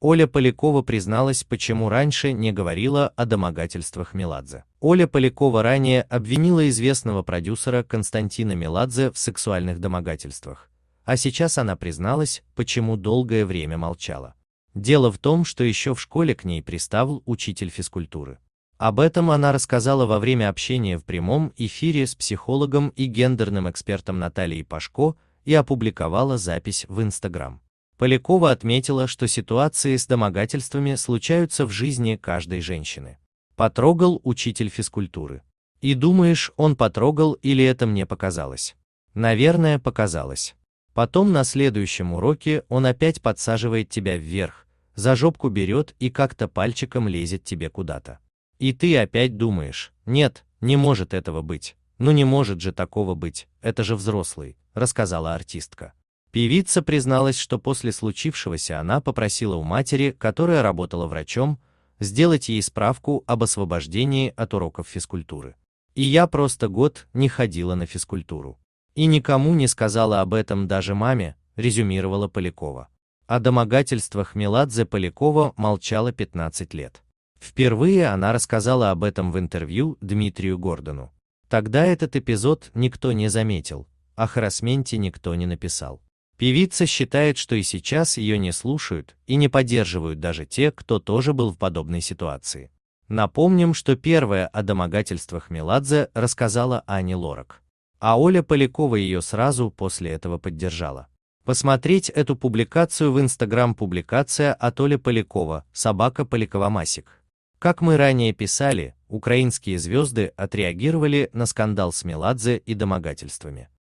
Оля Полякова призналась, почему раньше не говорила о домогательствах Меладзе. Оля Полякова ранее обвинила известного продюсера Константина Меладзе в сексуальных домогательствах, а сейчас она призналась, почему долгое время молчала. Дело в том, что еще в школе к ней приставал учитель физкультуры. Об этом она рассказала во время общения в прямом эфире с психологом и гендерным экспертом Натальей Пашко и опубликовала запись в Инстаграм. Полякова отметила, что ситуации с домогательствами случаются в жизни каждой женщины. Потрогал учитель физкультуры. И думаешь, он потрогал или это мне показалось? Наверное, показалось. Потом на следующем уроке он опять подсаживает тебя вверх, за жопку берет и как-то пальчиком лезет тебе куда-то. И ты опять думаешь, нет, не может этого быть, ну не может же такого быть, это же взрослый, рассказала артистка. Певица призналась, что после случившегося она попросила у матери, которая работала врачом, сделать ей справку об освобождении от уроков физкультуры. И я просто год не ходила на физкультуру. И никому не сказала об этом даже маме, резюмировала Полякова. О домогательствах Меладзе Полякова молчала 15 лет. Впервые она рассказала об этом в интервью Дмитрию Гордону. Тогда этот эпизод никто не заметил, о а харасменте никто не написал. Певица считает, что и сейчас ее не слушают и не поддерживают даже те, кто тоже был в подобной ситуации. Напомним, что первое о домогательствах Меладзе рассказала Ани Лорак, а Оля Полякова ее сразу после этого поддержала. Посмотреть эту публикацию в Инстаграм публикация от Оли Полякова, собака Поляковомасик. Как мы ранее писали, украинские звезды отреагировали на скандал с Меладзе и домогательствами.